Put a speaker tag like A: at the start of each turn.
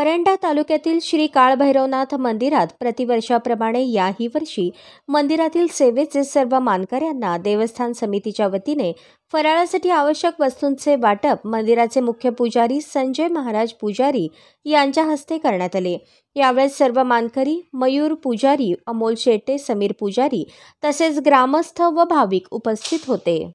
A: परंडा तालुक्यातील श्री काळभैरवनाथ
B: मंदिरात प्रतिवर्षाप्रमाणे याही वर्षी मंदिरातील सेवेचे सर्व मानकऱ्यांना देवस्थान समितीच्या वतीने फराळासाठी आवश्यक वस्तूंचे वाटप मंदिराचे मुख्य पुजारी संजय महाराज पुजारी यांच्या हस्ते करण्यात आले यावेळेस सर्व मानकरी मयूर पुजारी अमोल शेट्टे समीर पुजारी तसेच ग्रामस्थ व
A: भाविक उपस्थित होते